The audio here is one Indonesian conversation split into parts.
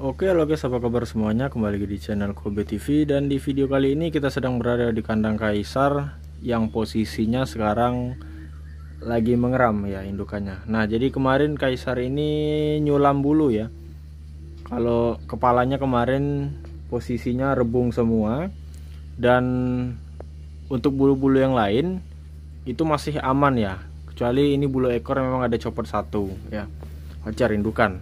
Oke halo guys apa kabar semuanya kembali lagi di channel Kobe TV dan di video kali ini kita sedang berada di kandang Kaisar yang posisinya sekarang lagi mengeram ya indukannya nah jadi kemarin Kaisar ini nyulam bulu ya kalau kepalanya kemarin posisinya rebung semua dan untuk bulu-bulu yang lain itu masih aman ya kecuali ini bulu ekor memang ada copot satu ya wajar indukan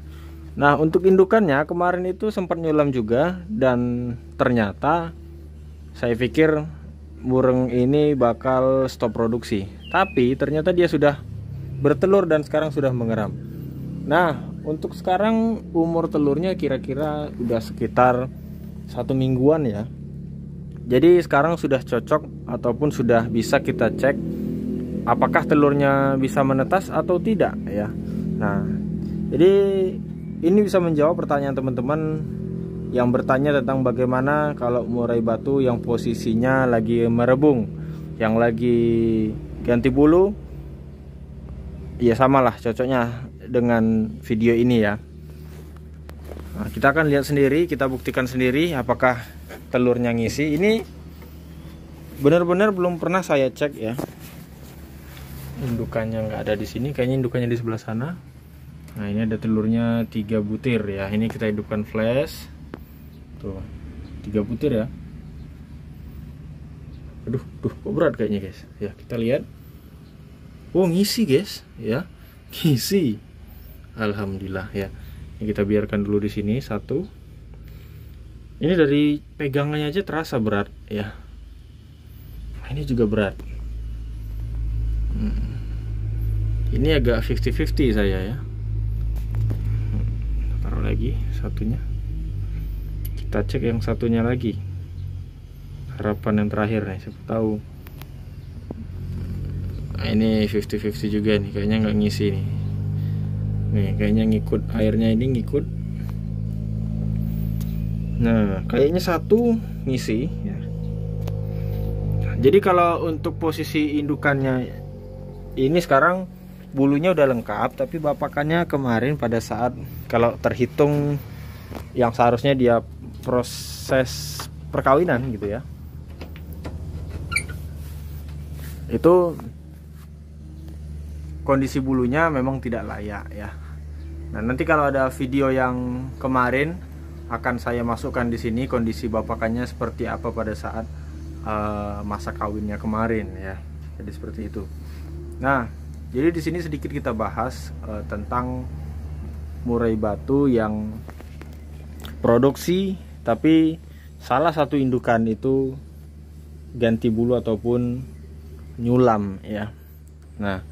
Nah, untuk indukannya kemarin itu sempat nyulam juga dan ternyata saya pikir burung ini bakal stop produksi. Tapi ternyata dia sudah bertelur dan sekarang sudah mengeram. Nah, untuk sekarang umur telurnya kira-kira udah sekitar satu mingguan ya. Jadi sekarang sudah cocok ataupun sudah bisa kita cek apakah telurnya bisa menetas atau tidak ya. Nah, jadi ini bisa menjawab pertanyaan teman-teman yang bertanya tentang bagaimana kalau murai batu yang posisinya lagi merebung, yang lagi ganti bulu, ya samalah cocoknya dengan video ini ya. Nah, kita akan lihat sendiri, kita buktikan sendiri apakah telurnya ngisi. Ini benar-benar belum pernah saya cek ya. Indukannya nggak ada di sini, kayaknya indukannya di sebelah sana nah ini ada telurnya 3 butir ya ini kita hidupkan flash tuh 3 butir ya aduh duh kok berat kayaknya guys ya kita lihat oh ngisi guys ya ngisi alhamdulillah ya ini kita biarkan dulu di sini satu ini dari pegangannya aja terasa berat ya nah, ini juga berat hmm. ini agak 50-50 saya ya lagi satunya kita cek yang satunya lagi harapan yang terakhir nih siapa tahu nah, ini 50-50 juga nih kayaknya nggak ngisi nih nih kayaknya ngikut airnya ini ngikut nah kayaknya satu ngisi ya jadi kalau untuk posisi indukannya ini sekarang bulunya udah lengkap tapi bapakannya kemarin pada saat kalau terhitung yang seharusnya dia proses perkawinan gitu ya itu kondisi bulunya memang tidak layak ya nah nanti kalau ada video yang kemarin akan saya masukkan di sini kondisi bapakannya seperti apa pada saat uh, masa kawinnya kemarin ya jadi seperti itu nah jadi di sini sedikit kita bahas uh, tentang murai batu yang produksi tapi salah satu indukan itu ganti bulu ataupun nyulam ya. Nah,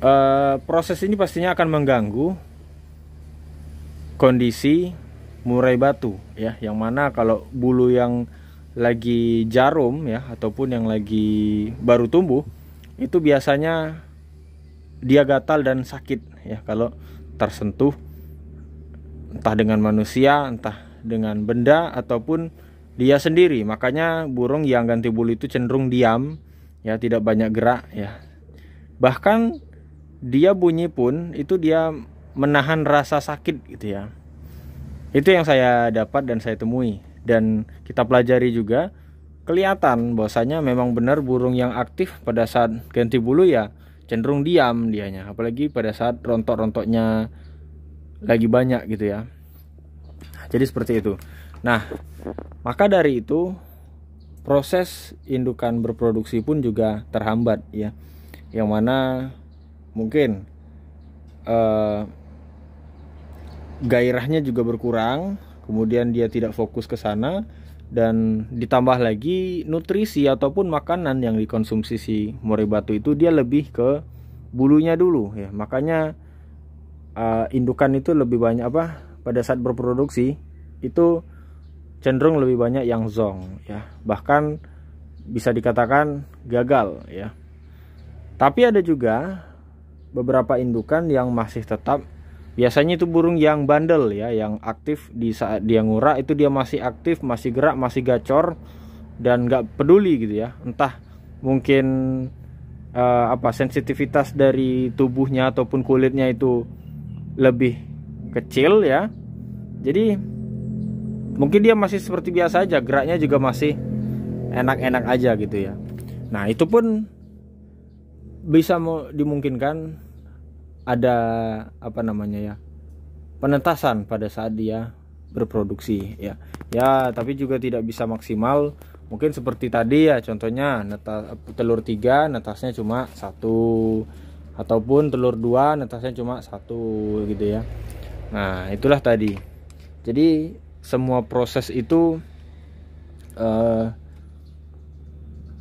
e, proses ini pastinya akan mengganggu kondisi murai batu ya, yang mana kalau bulu yang lagi jarum ya ataupun yang lagi baru tumbuh itu biasanya dia gatal dan sakit ya kalau tersentuh entah dengan manusia, entah dengan benda ataupun dia sendiri. Makanya burung yang ganti bulu itu cenderung diam, ya tidak banyak gerak ya. Bahkan dia bunyi pun itu dia menahan rasa sakit gitu ya. Itu yang saya dapat dan saya temui dan kita pelajari juga kelihatan bahwasanya memang benar burung yang aktif pada saat ganti bulu ya cenderung diam dianya apalagi pada saat rontok-rontoknya lagi banyak gitu ya jadi seperti itu nah maka dari itu proses indukan berproduksi pun juga terhambat ya yang mana mungkin eh, gairahnya juga berkurang kemudian dia tidak fokus ke sana dan ditambah lagi nutrisi ataupun makanan yang dikonsumsi si murai batu itu dia lebih ke bulunya dulu ya makanya uh, indukan itu lebih banyak apa pada saat berproduksi itu cenderung lebih banyak yang zong ya bahkan bisa dikatakan gagal ya tapi ada juga beberapa indukan yang masih tetap Biasanya itu burung yang bandel ya, yang aktif di saat dia ngura itu dia masih aktif, masih gerak, masih gacor dan nggak peduli gitu ya. Entah mungkin uh, apa sensitivitas dari tubuhnya ataupun kulitnya itu lebih kecil ya. Jadi mungkin dia masih seperti biasa aja, geraknya juga masih enak-enak aja gitu ya. Nah, itu pun bisa dimungkinkan ada apa namanya ya penetasan pada saat dia berproduksi ya ya tapi juga tidak bisa maksimal mungkin seperti tadi ya contohnya netas, telur tiga netasnya cuma satu ataupun telur dua netasnya cuma satu gitu ya nah itulah tadi jadi semua proses itu eh,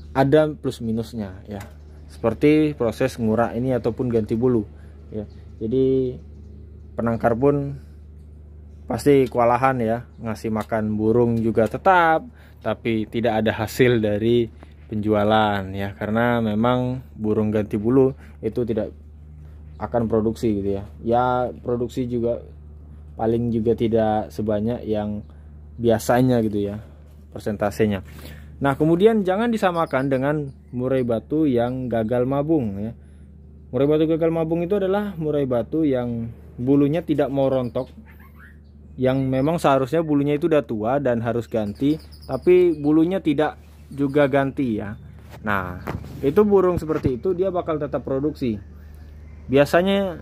ada plus minusnya ya seperti proses ngurak ini ataupun ganti bulu ya jadi penangkar pun pasti kewalahan ya ngasih makan burung juga tetap tapi tidak ada hasil dari penjualan ya karena memang burung ganti bulu itu tidak akan produksi gitu ya ya produksi juga paling juga tidak sebanyak yang biasanya gitu ya persentasenya nah kemudian jangan disamakan dengan murai batu yang gagal mabung ya Murai batu gagal mabung itu adalah murai batu yang bulunya tidak mau rontok yang memang seharusnya bulunya itu udah tua dan harus ganti tapi bulunya tidak juga ganti ya nah itu burung seperti itu dia bakal tetap produksi biasanya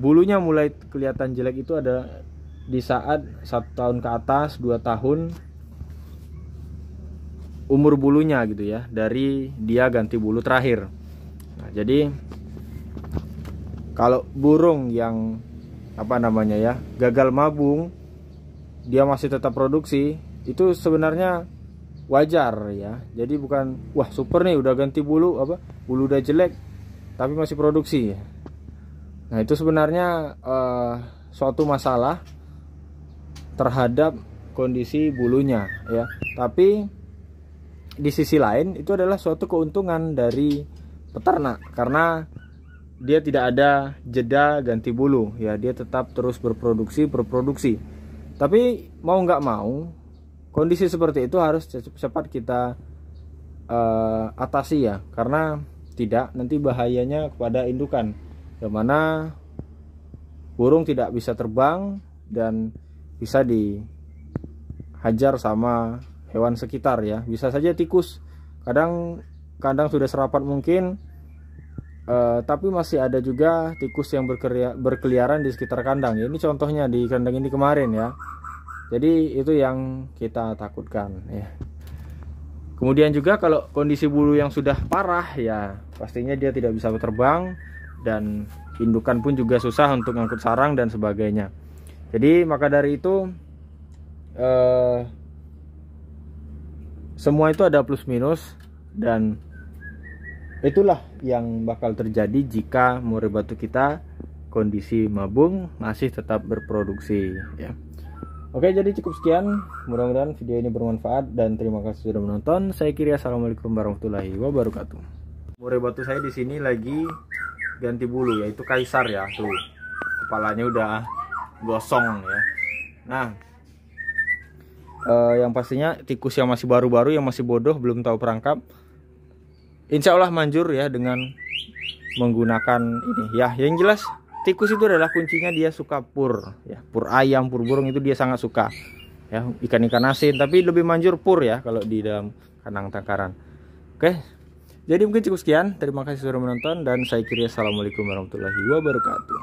bulunya mulai kelihatan jelek itu ada di saat satu tahun ke atas dua tahun umur bulunya gitu ya dari dia ganti bulu terakhir nah, jadi kalau burung yang apa namanya ya gagal mabung dia masih tetap produksi itu sebenarnya wajar ya jadi bukan wah super nih udah ganti bulu apa bulu udah jelek tapi masih produksi ya. nah itu sebenarnya uh, suatu masalah terhadap kondisi bulunya ya tapi di sisi lain itu adalah suatu keuntungan dari peternak karena dia tidak ada jeda ganti bulu ya dia tetap terus berproduksi berproduksi tapi mau nggak mau kondisi seperti itu harus cepat cepat kita uh, atasi ya karena tidak nanti bahayanya kepada indukan yang mana burung tidak bisa terbang dan bisa dihajar sama hewan sekitar ya bisa saja tikus kadang kandang sudah serapat mungkin Eh, tapi masih ada juga tikus yang berkeliaran di sekitar kandang. ini contohnya di kandang ini kemarin ya. Jadi itu yang kita takutkan ya. Kemudian juga kalau kondisi bulu yang sudah parah ya pastinya dia tidak bisa terbang dan indukan pun juga susah untuk ngangkut sarang dan sebagainya. Jadi maka dari itu eh, semua itu ada plus minus dan Itulah yang bakal terjadi jika murai batu kita kondisi mabung masih tetap berproduksi ya. Oke, jadi cukup sekian. Mudah-mudahan video ini bermanfaat dan terima kasih sudah menonton. Saya Kiri, Assalamualaikum warahmatullahi wabarakatuh. Murai batu saya di sini lagi ganti bulu yaitu kaisar ya tuh kepalanya udah gosong ya nah Uh, yang pastinya tikus yang masih baru-baru yang masih bodoh belum tahu perangkap insya Allah manjur ya dengan menggunakan ini ya yang jelas tikus itu adalah kuncinya dia suka pur ya pur ayam pur burung itu dia sangat suka ya ikan-ikan asin tapi lebih manjur pur ya kalau di dalam kandang tangkaran oke jadi mungkin cukup sekian terima kasih sudah menonton dan saya kira assalamualaikum warahmatullahi wabarakatuh